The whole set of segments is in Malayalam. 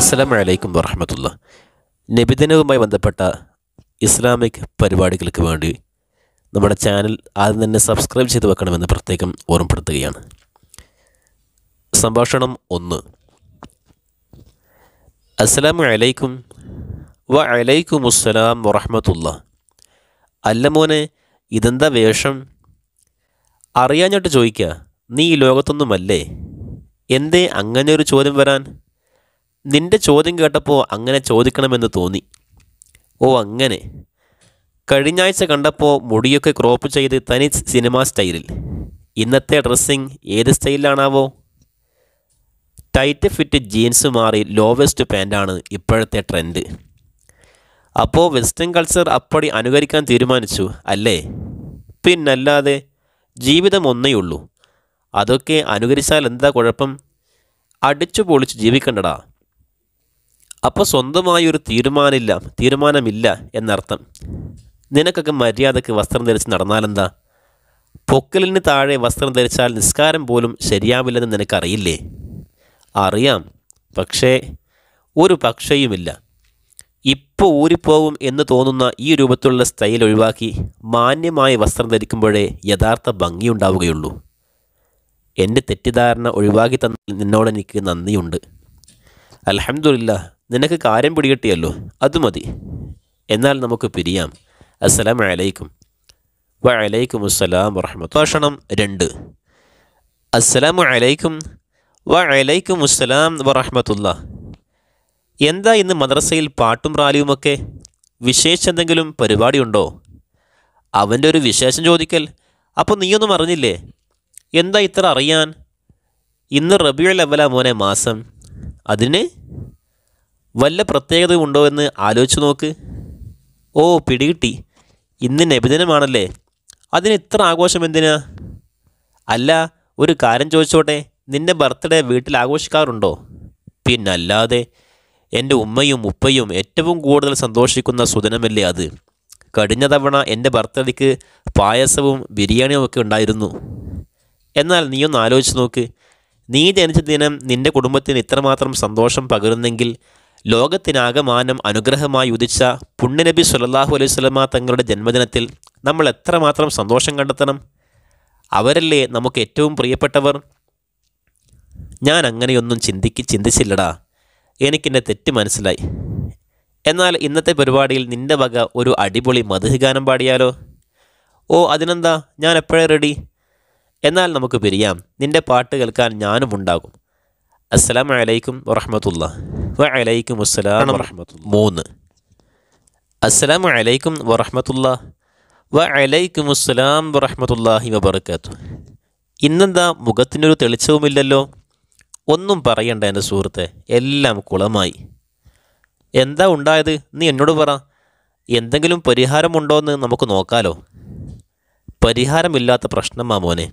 അസ്സാം വലൈക്കും വർഹമത്തുള്ള നബിദിനവുമായി ബന്ധപ്പെട്ട ഇസ്ലാമിക് പരിപാടികൾക്ക് വേണ്ടി നമ്മുടെ ചാനൽ ആദ്യം തന്നെ സബ്സ്ക്രൈബ് ചെയ്ത് വെക്കണമെന്ന് പ്രത്യേകം ഓർമ്മപ്പെടുത്തുകയാണ് സംഭാഷണം ഒന്ന് അസ്സാം വലൈക്കും വ അലൈക്കും അസ്സലാം വറഹമത്തുള്ള അല്ല മോനെ ഇതെന്താ വേഷം അറിയാഞ്ഞിട്ട് ചോദിക്കുക നീ ഈ ലോകത്തൊന്നുമല്ലേ എന്തേ അങ്ങനെ ഒരു ചോദ്യം വരാൻ നിൻ്റെ ചോദ്യം കേട്ടപ്പോൾ അങ്ങനെ ചോദിക്കണമെന്ന് തോന്നി ഓ അങ്ങനെ കഴിഞ്ഞാഴ്ച കണ്ടപ്പോൾ മുടിയൊക്കെ ക്രോപ്പ് ചെയ്ത് തനി സിനിമ സ്റ്റൈലിൽ ഇന്നത്തെ ഡ്രസ്സിങ് ഏത് സ്റ്റൈലിലാണാവോ ടൈറ്റ് ഫിറ്റ് ജീൻസ് മാറി ലോവസ്റ്റ് പാൻറ്റാണ് ഇപ്പോഴത്തെ ട്രെൻഡ് അപ്പോൾ വെസ്റ്റേൺ കൾച്ചർ അപ്പടി അനുകരിക്കാൻ തീരുമാനിച്ചു അല്ലേ പിന്നല്ലാതെ ജീവിതം ഒന്നേ ഉള്ളൂ അതൊക്കെ അനുകരിച്ചാൽ എന്താ കുഴപ്പം അടിച്ചു പൊളിച്ച് ജീവിക്കണ്ടടാ അപ്പോൾ സ്വന്തമായൊരു തീരുമാനമില്ല തീരുമാനമില്ല എന്നർത്ഥം നിനക്കൊക്കെ മര്യാദക്ക് വസ്ത്രം ധരിച്ച് നടന്നാലെന്താ പൊക്കലിന് താഴെ വസ്ത്രം ധരിച്ചാൽ നിസ്കാരം പോലും ശരിയാവില്ലെന്ന് നിനക്കറിയില്ലേ അറിയാം പക്ഷേ ഒരു പക്ഷയുമില്ല ഇപ്പോൾ ഊരിപ്പോവും എന്ന് തോന്നുന്ന ഈ രൂപത്തിലുള്ള സ്റ്റൈൽ ഒഴിവാക്കി മാന്യമായ വസ്ത്രം ധരിക്കുമ്പോഴേ യഥാർത്ഥ ഭംഗിയുണ്ടാവുകയുള്ളൂ എൻ്റെ തെറ്റിദ്ധാരണ ഒഴിവാക്കി തന്ന നിന്നോട് എനിക്ക് നന്ദിയുണ്ട് അലഹമില്ല നിനക്ക് കാര്യം പിടികിട്ടിയല്ലോ അത് മതി എന്നാൽ നമുക്ക് പിരിയാം അസ്സലാം അലൈക്കും വലൈക്കും അസ്സലാം വർഹമത്ത് ഭാഷണം രണ്ട് അസ്സലാം അലൈക്കും വലൈക്കും അസ്സലാം വറഹമത്തുള്ള എന്താ ഇന്ന് മദ്രസയിൽ പാട്ടും റാലിയുമൊക്കെ വിശേഷ എന്തെങ്കിലും പരിപാടിയുണ്ടോ അവൻ്റെ ഒരു വിശേഷം ചോദിക്കൽ അപ്പോൾ നീയൊന്നും അറിഞ്ഞില്ലേ എന്താ ഇത്ര അറിയാൻ ഇന്ന് റബിയുടെ ലെവലാ മോനെ മാസം അതിന് വല്ല പ്രത്യേകത ഉണ്ടോ എന്ന് ആലോചിച്ച് നോക്ക് ഓ പിടികിട്ടി ഇന്ന് നബിദിനമാണല്ലേ അതിന് ഇത്ര ആഘോഷം എന്തിനാ അല്ല ഒരു കാര്യം ചോദിച്ചോട്ടെ നിന്റെ ബർത്ത്ഡേ വീട്ടിൽ ആഘോഷിക്കാറുണ്ടോ പിന്നല്ലാതെ എൻ്റെ ഉമ്മയും ഉപ്പയും ഏറ്റവും കൂടുതൽ സന്തോഷിക്കുന്ന സുദിനമല്ലേ അത് കഴിഞ്ഞ തവണ എൻ്റെ ബർത്ത്ഡേക്ക് പായസവും ബിരിയാണിയും ഒക്കെ ഉണ്ടായിരുന്നു എന്നാൽ നീയൊന്ന് ആലോചിച്ച് നോക്ക് നീ ജനിച്ച ദിനം നിൻ്റെ കുടുംബത്തിന് ഇത്രമാത്രം സന്തോഷം പകരുന്നെങ്കിൽ ലോകത്തിനാകമാനം അനുഗ്രഹമായി ഉദിച്ച പുണ്യനബി സുലല്ലാഹു അലൈഹി സ്വലമ തങ്ങളുടെ ജന്മദിനത്തിൽ നമ്മൾ എത്രമാത്രം സന്തോഷം കണ്ടെത്തണം അവരല്ലേ നമുക്ക് ഏറ്റവും പ്രിയപ്പെട്ടവർ ഞാൻ അങ്ങനെയൊന്നും ചിന്തിക്ക് ചിന്തിച്ചില്ലടാ എനിക്കിൻ്റെ തെറ്റ് മനസ്സിലായി എന്നാൽ ഇന്നത്തെ പരിപാടിയിൽ നിൻ്റെ വക ഒരു അടിപൊളി മധുഗാനം പാടിയാലോ ഓ അതിനെന്താ ഞാൻ എപ്പോഴേ റെഡി എന്നാൽ നമുക്ക് പിരിയാം നിൻ്റെ പാട്ട് കേൾക്കാൻ ഞാനും ഉണ്ടാകും അസ്സലാം അലൈക്കും വറഹമത്തുള്ള വലൈക്കും അസ്സലാം വറഹമത്തുള്ള മൂന്ന് അസ്സലാം അലൈക്കും വറഹമത്തുള്ള വലൈക്കും അസ്സലാം വറഹമത്തുല്ലാഹി വബർക്കാത്തു ഇന്നെന്താ മുഖത്തിനൊരു തെളിച്ചവുമില്ലല്ലോ ഒന്നും പറയണ്ട എൻ്റെ സുഹൃത്തെ എല്ലാം കുളമായി എന്താ ഉണ്ടായത് നീ എന്നോട് പറ എന്തെങ്കിലും പരിഹാരമുണ്ടോ എന്ന് നമുക്ക് നോക്കാലോ പരിഹാരമില്ലാത്ത പ്രശ്നമാ മോനെ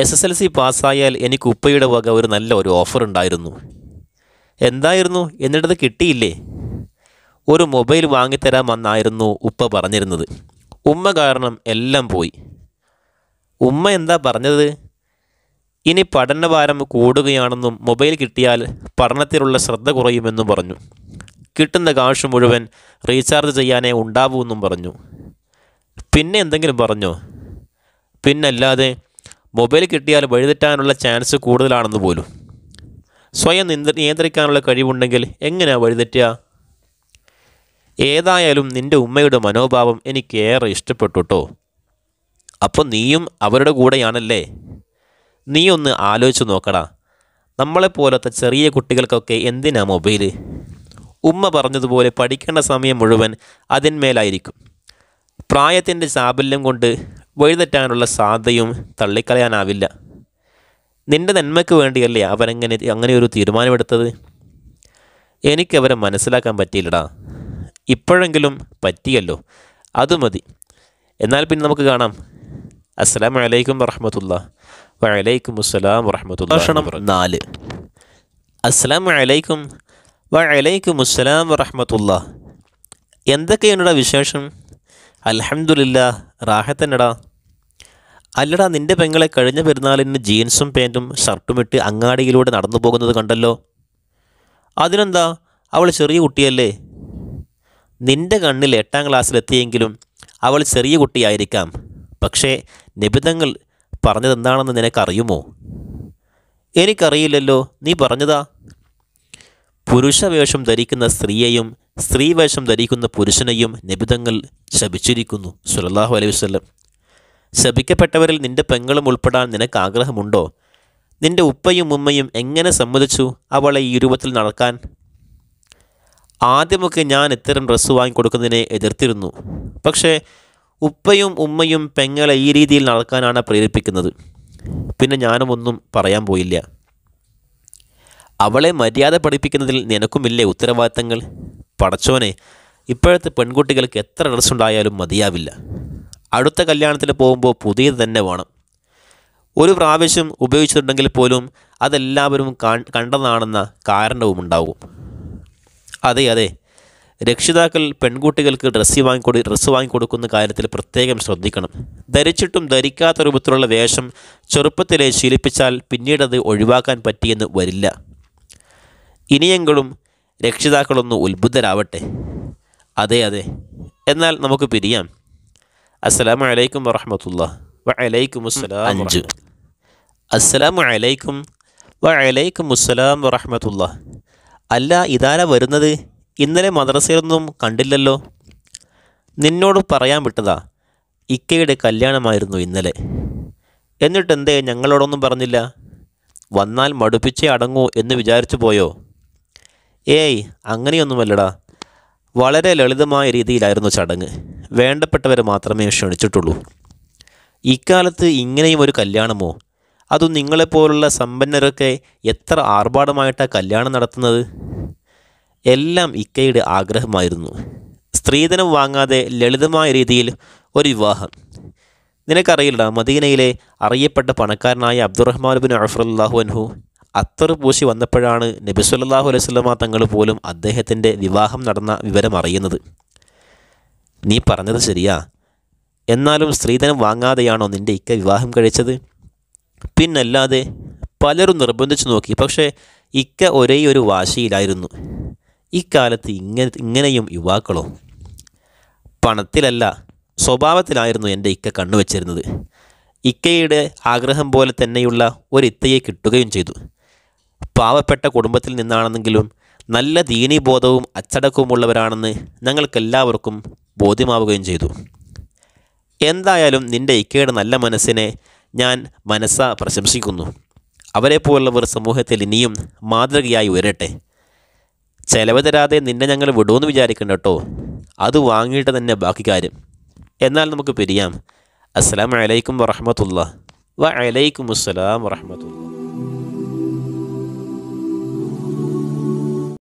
എസ് എസ് എൽ സി പാസ്സായാൽ എനിക്ക് ഉപ്പയുടെ വക ഒരു നല്ല ഒരു ഓഫർ ഉണ്ടായിരുന്നു എന്തായിരുന്നു എന്നിട്ടത് കിട്ടിയില്ലേ ഒരു മൊബൈൽ വാങ്ങിത്തരാമെന്നായിരുന്നു ഉപ്പ പറഞ്ഞിരുന്നത് ഉമ്മ കാരണം എല്ലാം പോയി ഉമ്മ എന്താ പറഞ്ഞത് ഇനി പഠനഭാരം കൂടുകയാണെന്നും മൊബൈൽ കിട്ടിയാൽ പഠനത്തിലുള്ള ശ്രദ്ധ കുറയുമെന്നും പറഞ്ഞു കിട്ടുന്ന കാശ് മുഴുവൻ റീചാർജ് ചെയ്യാനേ ഉണ്ടാവൂ എന്നും പറഞ്ഞു പിന്നെ എന്തെങ്കിലും പറഞ്ഞോ പിന്നല്ലാതെ മൊബൈൽ കിട്ടിയാൽ വഴിതെറ്റാനുള്ള ചാൻസ് കൂടുതലാണെന്ന് പോലും സ്വയം നിയന്ത്രിക്കാനുള്ള കഴിവുണ്ടെങ്കിൽ എങ്ങനെയാണ് വഴിതെറ്റുക ഏതായാലും നിൻ്റെ ഉമ്മയുടെ മനോഭാവം എനിക്ക് ഏറെ ഇഷ്ടപ്പെട്ടുട്ടോ അപ്പോൾ നീയും അവരുടെ കൂടെയാണല്ലേ നീ ഒന്ന് ആലോചിച്ച് നോക്കടാ നമ്മളെപ്പോലത്തെ ചെറിയ കുട്ടികൾക്കൊക്കെ എന്തിനാ മൊബൈൽ ഉമ്മ പറഞ്ഞതുപോലെ പഠിക്കേണ്ട സമയം മുഴുവൻ അതിന്മേലായിരിക്കും പ്രായത്തിൻ്റെ ചാബല്യം കൊണ്ട് വഴിതെറ്റാനുള്ള സാധ്യതയും തള്ളിക്കളയാനാവില്ല നിന്റെ നന്മയ്ക്ക് വേണ്ടിയല്ലേ അവരങ്ങനെ അങ്ങനെ ഒരു തീരുമാനമെടുത്തത് എനിക്കവരെ മനസ്സിലാക്കാൻ പറ്റിയില്ലടാ ഇപ്പോഴെങ്കിലും പറ്റിയല്ലോ അത് മതി എന്നാൽ പിന്നെ നമുക്ക് കാണാം അസ്സലാം വലൈക്കും വറഹമത്തുള്ള വലൈക്കും അസ്സലാം വറഹമത്തുള്ള ഭക്ഷണം നാല് അസ്സലാം വലൈക്കും വലൈക്കും അസ്സലാം വറഹമത്തുള്ള എന്തൊക്കെയാണ് വിശേഷം അലഹമുല്ല റാഹത്തന്നടാ അല്ലടാ നിന്റെ പെങ്ങളെ കഴിഞ്ഞ പെരുന്നാളിന് ജീൻസും പാൻറ്റും ഷർട്ടും ഇട്ട് അങ്ങാടിയിലൂടെ നടന്നു പോകുന്നത് കണ്ടല്ലോ അതിനെന്താ അവൾ ചെറിയ കുട്ടിയല്ലേ നിന്റെ കണ്ണിൽ എട്ടാം ക്ലാസ്സിലെത്തിയെങ്കിലും അവൾ ചെറിയ കുട്ടിയായിരിക്കാം പക്ഷേ നിബിതങ്ങൾ പറഞ്ഞതെന്താണെന്ന് നിനക്കറിയുമോ എനിക്കറിയില്ലല്ലോ നീ പറഞ്ഞതാ പുരുഷവേഷം ധരിക്കുന്ന സ്ത്രീയെയും സ്ത്രീവേഷം ധരിക്കുന്ന പുരുഷനെയും നിബിതങ്ങൾ ശപിച്ചിരിക്കുന്നു സുലല്ലാഹു അലൈഹി ശപിക്കപ്പെട്ടവരിൽ നിന്റെ പെങ്ങളും ഉൾപ്പെടാൻ നിനക്ക് ആഗ്രഹമുണ്ടോ നിന്റെ ഉപ്പയും ഉമ്മയും എങ്ങനെ സമ്മതിച്ചു അവളെ ഈ രൂപത്തിൽ നടക്കാൻ ആദ്യമൊക്കെ ഞാൻ ഇത്തരം ഡ്രസ്സ് വാങ്ങിക്കൊടുക്കുന്നതിനെ എതിർത്തിരുന്നു പക്ഷേ ഉപ്പയും ഉമ്മയും പെങ്ങളെ ഈ രീതിയിൽ നടക്കാനാണ് പ്രേരിപ്പിക്കുന്നത് പിന്നെ ഞാനും ഒന്നും പറയാൻ പോയില്ല അവളെ മര്യാദ പഠിപ്പിക്കുന്നതിൽ നിനക്കുമില്ലേ ഉത്തരവാദിത്തങ്ങൾ പടച്ചോനെ ഇപ്പോഴത്തെ പെൺകുട്ടികൾക്ക് എത്ര ഡ്രസ്സുണ്ടായാലും മതിയാവില്ല അടുത്ത കല്യാണത്തിന് പോകുമ്പോൾ പുതിയത് തന്നെ വേണം ഒരു പ്രാവശ്യം ഉപയോഗിച്ചിട്ടുണ്ടെങ്കിൽ പോലും അതെല്ലാവരും കണ്ടതാണെന്ന കാരണവും ഉണ്ടാകും അതെ അതെ രക്ഷിതാക്കൾ പെൺകുട്ടികൾക്ക് ഡ്രസ്സ് വാങ്ങിക്കൊടു ഡ്രസ്സ് വാങ്ങിക്കൊടുക്കുന്ന കാര്യത്തിൽ പ്രത്യേകം ശ്രദ്ധിക്കണം ധരിച്ചിട്ടും ധരിക്കാത്ത രൂപത്തിലുള്ള വേഷം ചെറുപ്പത്തിലെ ശീലിപ്പിച്ചാൽ പിന്നീടത് ഒഴിവാക്കാൻ പറ്റിയെന്ന് വരില്ല ഇനിയെങ്കിലും രക്ഷിതാക്കളൊന്ന് ഉത്ബുദ്ധരാവട്ടെ അതെ അതെ എന്നാൽ നമുക്ക് പിരിയാം അസ്സലാമു അലൈക്കും വറഹമത്തുള്ള വലൈക്കും അസ്സലാം അഞ്ച് അസ്സലാമു അലൈക്കും വലൈക്കും അസ്സലാം വറഹമത്തുള്ള അല്ല ഇതാര വരുന്നത് ഇന്നലെ മദ്രസയിലൊന്നും കണ്ടില്ലല്ലോ നിന്നോട് പറയാൻ വിട്ടതാ ഇക്കയുടെ കല്യാണമായിരുന്നു ഇന്നലെ എന്നിട്ടെന്തേ ഞങ്ങളോടൊന്നും പറഞ്ഞില്ല വന്നാൽ മടുപ്പിച്ചേ അടങ്ങൂ എന്ന് വിചാരിച്ചു പോയോ ഏയ് അങ്ങനെയൊന്നുമല്ലടാ വളരെ ലളിതമായ രീതിയിലായിരുന്നു ചടങ്ങ് വേണ്ടപ്പെട്ടവരെ മാത്രമേ ക്ഷണിച്ചിട്ടുള്ളൂ ഇക്കാലത്ത് ഇങ്ങനെയും ഒരു കല്യാണമോ അതും നിങ്ങളെപ്പോലുള്ള സമ്പന്നരൊക്കെ എത്ര ആർഭാടമായിട്ടാണ് കല്യാണം നടത്തുന്നത് എല്ലാം ഇക്കയുടെ ആഗ്രഹമായിരുന്നു സ്ത്രീധനം വാങ്ങാതെ ലളിതമായ രീതിയിൽ ഒരു വിവാഹം നിനക്കറിയില്ല മദീനയിലെ അറിയപ്പെട്ട പണക്കാരനായ അബ്ദുറഹ്മാൻ ബിൻ അഫറുല്ലാഹു അൻഹു അത്തറ് പൂശി വന്നപ്പോഴാണ് അലൈഹി അലൈവല്ലാ തങ്ങൾ പോലും അദ്ദേഹത്തിൻ്റെ വിവാഹം നടന്ന വിവരം അറിയുന്നത് നീ പറഞ്ഞത് ശരിയാ എന്നാലും സ്ത്രീധനം വാങ്ങാതെയാണോ നിൻ്റെ ഇക്ക വിവാഹം കഴിച്ചത് പിന്നല്ലാതെ പലരും നിർബന്ധിച്ചു നോക്കി പക്ഷേ ഇക്ക ഒരേ ഒരു വാശിയിലായിരുന്നു ഇക്കാലത്ത് ഇങ്ങനെ ഇങ്ങനെയും യുവാക്കളോ പണത്തിലല്ല സ്വഭാവത്തിലായിരുന്നു എൻ്റെ ഇക്ക കണ്ണുവച്ചിരുന്നത് ഇക്കയുടെ ആഗ്രഹം പോലെ തന്നെയുള്ള ഒരു ഇത്തയെ കിട്ടുകയും ചെയ്തു പാവപ്പെട്ട കുടുംബത്തിൽ നിന്നാണെന്നെങ്കിലും നല്ല ദീനീബോധവും അച്ചടക്കവുമുള്ളവരാണെന്ന് ഞങ്ങൾക്കെല്ലാവർക്കും ബോധ്യമാവുകയും ചെയ്തു എന്തായാലും നിൻ്റെ ഇക്കയുടെ നല്ല മനസ്സിനെ ഞാൻ മനസ്സ പ്രശംസിക്കുന്നു അവരെപ്പോലുള്ളവർ സമൂഹത്തിൽ ഇനിയും മാതൃകയായി ഉയരട്ടെ ചെലവ് തരാതെ നിന്നെ ഞങ്ങൾ വിടുമെന്ന് വിചാരിക്കണ്ട കേട്ടോ അത് വാങ്ങിയിട്ട് തന്നെ ബാക്കി കാര്യം എന്നാൽ നമുക്ക് പിരിയാം അസ്സാം വലൈക്കും വറഹമത്തുള്ള വലൈക്കും അസ്സലാം വറഹമത്തുള്ള